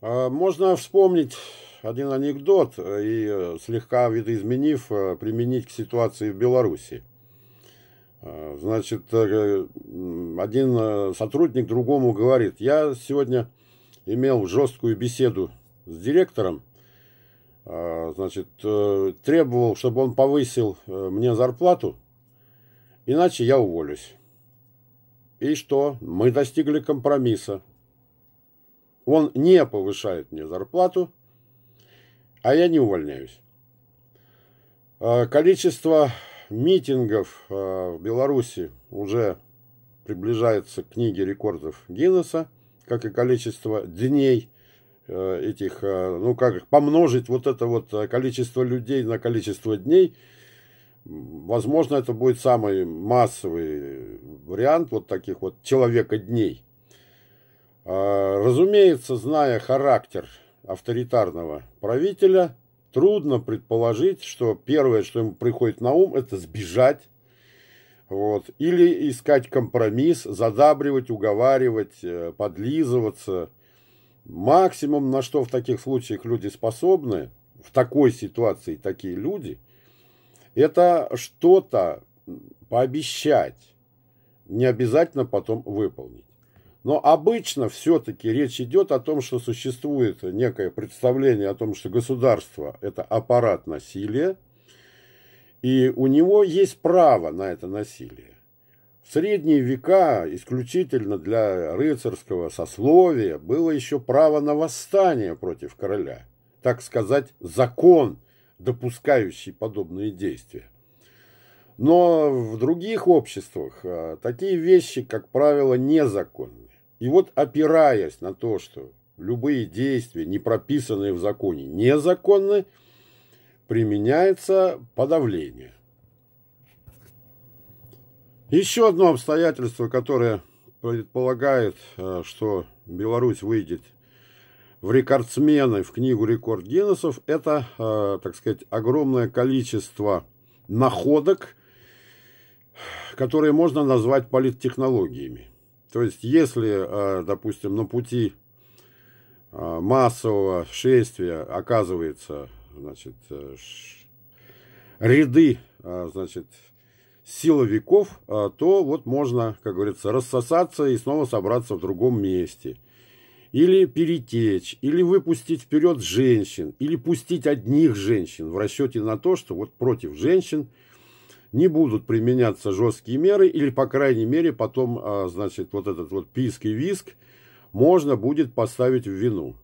А, можно вспомнить один анекдот э, и, э, слегка видоизменив, э, применить к ситуации в Беларуси. А, значит, один сотрудник другому говорит, я сегодня имел жесткую беседу с директором, а, значит, требовал, чтобы он повысил мне зарплату, иначе я уволюсь. И что? Мы достигли компромисса. Он не повышает мне зарплату, а я не увольняюсь. А, количество митингов а, в Беларуси уже приближается к книге рекордов Гиннесса, как и количество дней а, этих, ну как помножить вот это вот количество людей на количество дней, возможно, это будет самый массовый вариант вот таких вот человека дней. А, разумеется, зная характер авторитарного правителя, трудно предположить, что первое, что ему приходит на ум, это сбежать. Вот. Или искать компромисс, задабривать, уговаривать, э, подлизываться. Максимум, на что в таких случаях люди способны, в такой ситуации такие люди, это что-то пообещать, не обязательно потом выполнить. Но обычно все-таки речь идет о том, что существует некое представление о том, что государство – это аппарат насилия, и у него есть право на это насилие. В средние века исключительно для рыцарского сословия было еще право на восстание против короля, так сказать, закон, допускающий подобные действия. Но в других обществах а, такие вещи, как правило, незаконны. И вот опираясь на то, что любые действия, не прописанные в законе, незаконны, применяется подавление. Еще одно обстоятельство, которое предполагает, э, что Беларусь выйдет в рекордсмены в книгу рекорд Гиннесов, это, э, так сказать, огромное количество находок, которые можно назвать политтехнологиями. То есть, если, а, допустим, на пути а, массового шествия оказывается, значит, э, ряды, а, значит, силовиков, то вот можно, как говорится, рассосаться и снова собраться в другом месте. Или перетечь, или выпустить вперед женщин, или пустить одних женщин в расчете на то, что вот против женщин – не будут применяться жесткие меры, или, по крайней мере, потом, а, значит, вот этот вот писк и виск можно будет поставить в вину.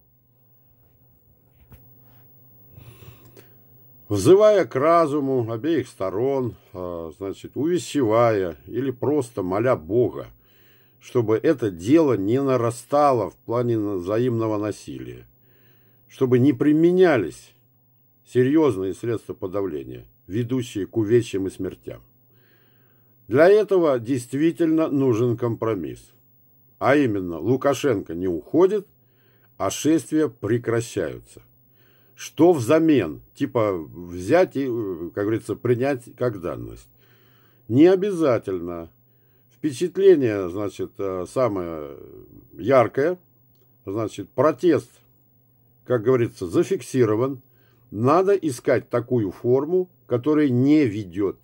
Взывая к разуму обеих сторон, а, значит, увещевая или просто моля Бога, чтобы это дело не нарастало в плане взаимного насилия, чтобы не применялись серьезные средства подавления – ведущие к увечьям и смертям. Для этого действительно нужен компромисс. А именно, Лукашенко не уходит, а шествия прекращаются. Что взамен? Типа взять и, как говорится, принять как данность. Не обязательно. Впечатление, значит, э, самое яркое, значит, протест, как говорится, зафиксирован. Надо искать такую форму, который не ведет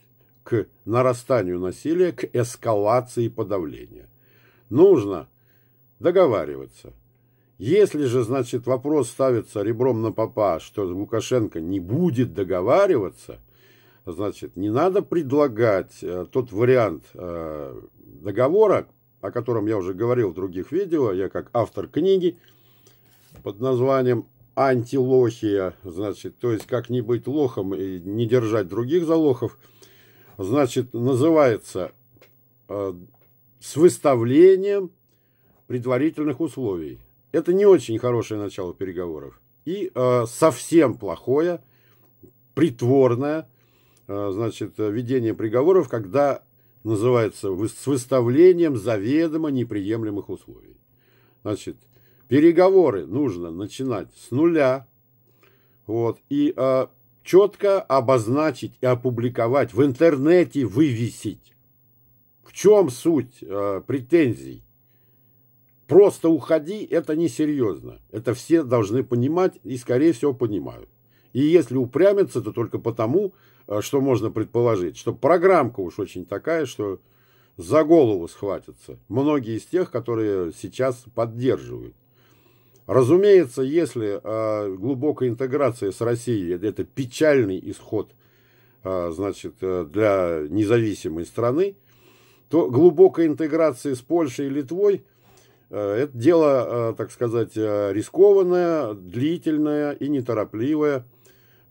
к нарастанию насилия, к эскалации подавления. Нужно договариваться. Если же, значит, вопрос ставится ребром на попа, что Лукашенко не будет договариваться, значит, не надо предлагать э, тот вариант э, договора, о котором я уже говорил в других видео, я как автор книги под названием антилохия, значит, то есть как не быть лохом и не держать других за лохов, значит, называется э, с выставлением предварительных условий. Это не очень хорошее начало переговоров. И э, совсем плохое, притворное, э, значит, ведение приговоров, когда называется с выставлением заведомо неприемлемых условий. Значит, Переговоры нужно начинать с нуля. Вот. И э, четко обозначить и опубликовать, в интернете вывесить. В чем суть э, претензий? Просто уходи, это несерьезно. Это все должны понимать и, скорее всего, понимают. И если упрямятся, то только потому, а, что можно предположить, что программка уж очень такая, что за голову схватятся. Многие из тех, которые сейчас поддерживают. Разумеется, если э, глубокая интеграция с Россией – это печальный исход а, э, значит, для независимой страны, то глубокая интеграция с Польшей и Литвой э, – это дело, э, так сказать, э, рискованное, длительное и неторопливое.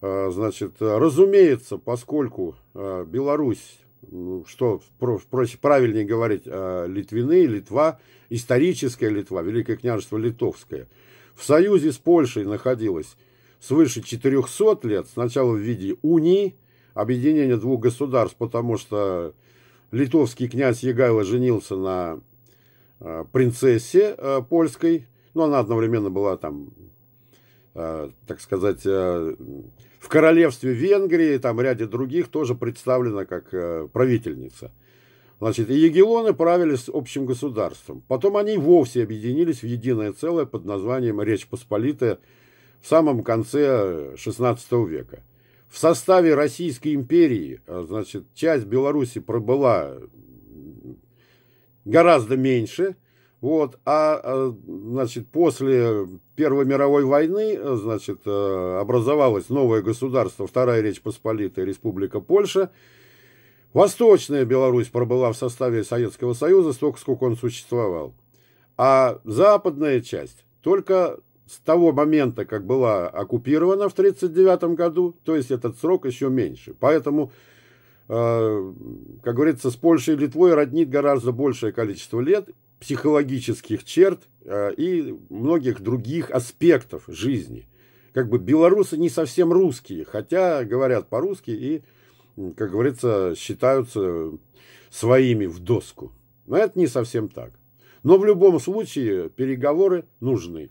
Э, значит, разумеется, поскольку э, Беларусь ну, что проще правильнее говорить, Литвины, Литва, историческая Литва, Великое княжество Литовское – в союзе с Польшей находилось свыше 400 лет, сначала в виде унии, объединения двух государств, потому что литовский князь Егайло женился на э, принцессе э, польской, но она одновременно была там, э, так сказать, в королевстве Венгрии, там ряде других тоже представлена как правительница. Значит, и егелоны правили с общим государством. Потом они вовсе объединились в единое целое под названием Речь Посполитая в самом конце XVI э, века. В составе Российской империи, э, значит, часть Беларуси пробыла э, гораздо меньше, вот, а, значит, после Первой мировой войны, значит, образовалось новое государство, Вторая Речь Посполитая, Республика Польша, Восточная Беларусь пробыла в составе Советского Союза столько, сколько он существовал. А западная часть только с того момента, как была оккупирована в 1939 году, то есть этот срок еще меньше. Поэтому, э, как говорится, с Польшей и Литвой роднит гораздо большее количество лет психологических черт э, и многих других аспектов жизни. Как бы белорусы не совсем русские, хотя говорят по-русски и как говорится, считаются своими в доску. Но это не совсем так. Но в любом случае переговоры нужны.